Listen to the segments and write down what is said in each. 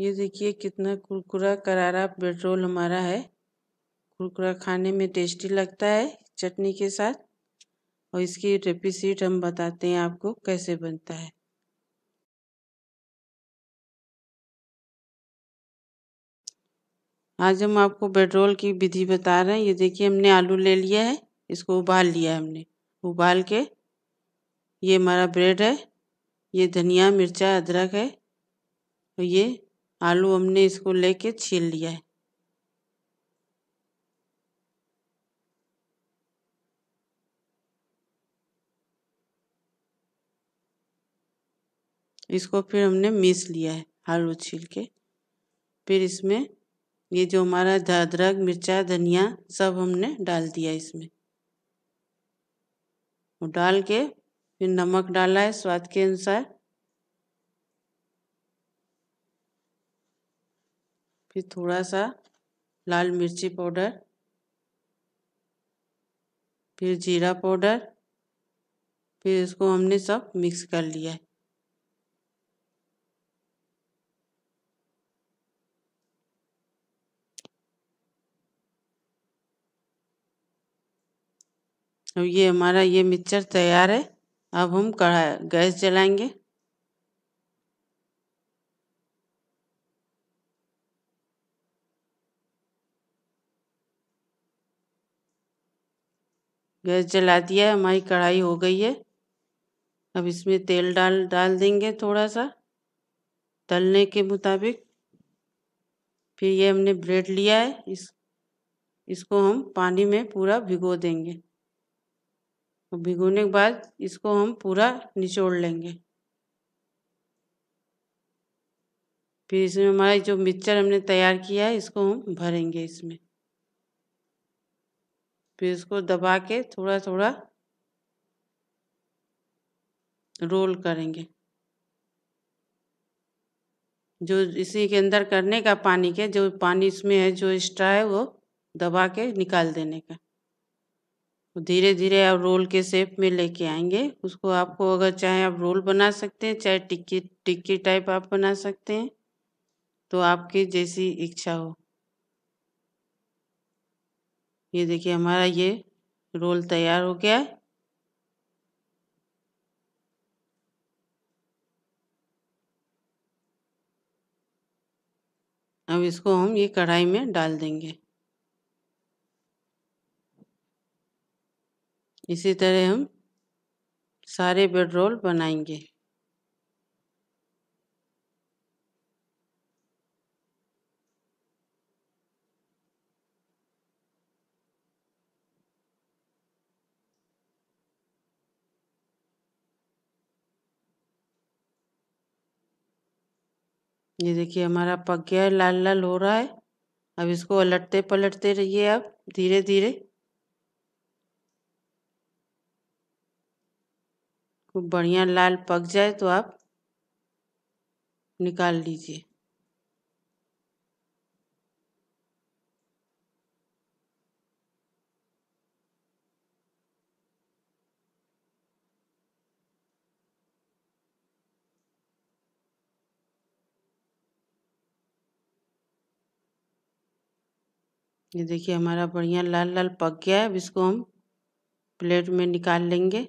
ये देखिए कितना कुरकुरा करारा पेट्रोल हमारा है कुरकुरा खाने में टेस्टी लगता है चटनी के साथ और इसकी रेपिसीट हम बताते हैं आपको कैसे बनता है आज हम आपको पेट्रोल की विधि बता रहे हैं ये देखिए हमने आलू ले लिया है इसको उबाल लिया है हमने उबाल के ये हमारा ब्रेड है ये धनिया मिर्चा अदरक है और ये आलू हमने इसको लेके छील लिया है इसको फिर हमने मिस लिया है आलू छील के फिर इसमें ये जो हमारा अदरक मिर्चा धनिया सब हमने डाल दिया इसमें वो डाल के फिर नमक डाला है स्वाद के अनुसार फिर थोड़ा सा लाल मिर्ची पाउडर फिर जीरा पाउडर फिर इसको हमने सब मिक्स कर लिया है अब ये हमारा ये मिक्सचर तैयार है अब हम कढ़ाई गैस जलाएंगे गैस जला दिया है हमारी कढ़ाई हो गई है अब इसमें तेल डाल डाल देंगे थोड़ा सा तलने के मुताबिक फिर ये हमने ब्रेड लिया है इस इसको हम पानी में पूरा भिगो देंगे और भिगोने के बाद इसको हम पूरा निचोड़ लेंगे फिर इसमें हमारा जो मिक्सचर हमने तैयार किया है इसको हम भरेंगे इसमें फिर इसको दबा के थोड़ा थोड़ा रोल करेंगे जो इसी के अंदर करने का पानी के जो पानी इसमें है जो एक्स्ट्रा है वो दबा के निकाल देने का तो धीरे धीरे आप रोल के शेप में लेके आएंगे उसको आपको अगर चाहे आप रोल बना सकते हैं चाहे टिक्की टिक्की टाइप आप बना सकते हैं तो आपकी जैसी इच्छा हो ये देखिए हमारा ये रोल तैयार हो गया है अब इसको हम ये कढ़ाई में डाल देंगे इसी तरह हम सारे बेड रोल बनाएंगे ये देखिए हमारा पक गया है लाल लाल हो रहा है अब इसको उलटते पलटते रहिए आप धीरे धीरे खूब बढ़िया लाल पक जाए तो आप निकाल लीजिए ये देखिए हमारा बढ़िया लाल लाल पक गया है अब इसको हम प्लेट में निकाल लेंगे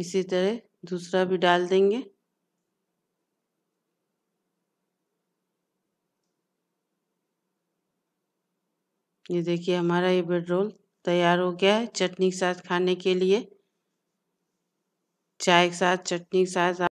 इसी तरह दूसरा भी डाल देंगे ये देखिए हमारा ये बेड रोल तैयार हो गया है चटनी के साथ खाने के लिए चाय के साथ चटनी के साथ